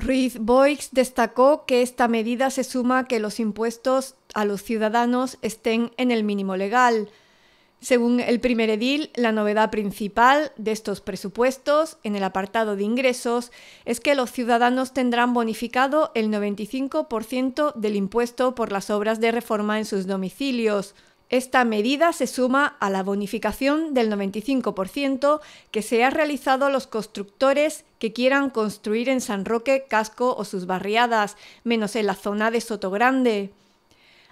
Ruiz Boix destacó que esta medida se suma a que los impuestos a los ciudadanos estén en el mínimo legal. Según el primer edil, la novedad principal de estos presupuestos en el apartado de ingresos es que los ciudadanos tendrán bonificado el 95% del impuesto por las obras de reforma en sus domicilios, esta medida se suma a la bonificación del 95% que se ha realizado a los constructores que quieran construir en San Roque, Casco o sus barriadas, menos en la zona de Sotogrande.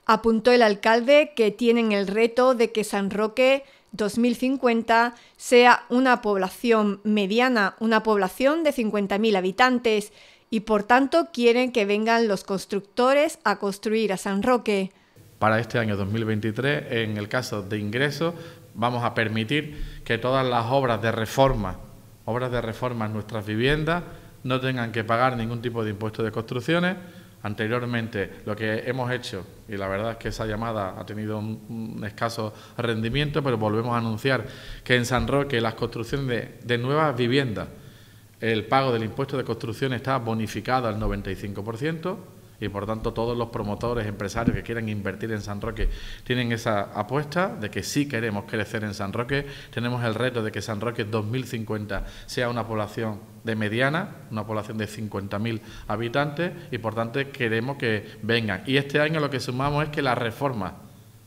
Apuntó el alcalde que tienen el reto de que San Roque 2050 sea una población mediana, una población de 50.000 habitantes, y por tanto quieren que vengan los constructores a construir a San Roque para este año 2023, en el caso de ingresos, vamos a permitir que todas las obras de reforma, obras de reforma en nuestras viviendas, no tengan que pagar ningún tipo de impuesto de construcciones. Anteriormente, lo que hemos hecho, y la verdad es que esa llamada ha tenido un, escaso rendimiento, pero volvemos a anunciar que en San Roque las construcciones de, de nuevas viviendas, el pago del impuesto de construcción está bonificado al 95% y por tanto todos los promotores, empresarios que quieran invertir en San Roque tienen esa apuesta de que sí queremos crecer en San Roque, tenemos el reto de que San Roque 2050 sea una población de mediana, una población de 50.000 habitantes y por tanto queremos que vengan. Y este año lo que sumamos es que la reforma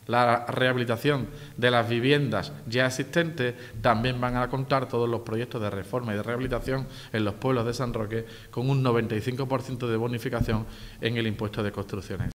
la rehabilitación de las viviendas ya existentes, también van a contar todos los proyectos de reforma y de rehabilitación en los pueblos de San Roque con un 95% de bonificación en el impuesto de construcciones.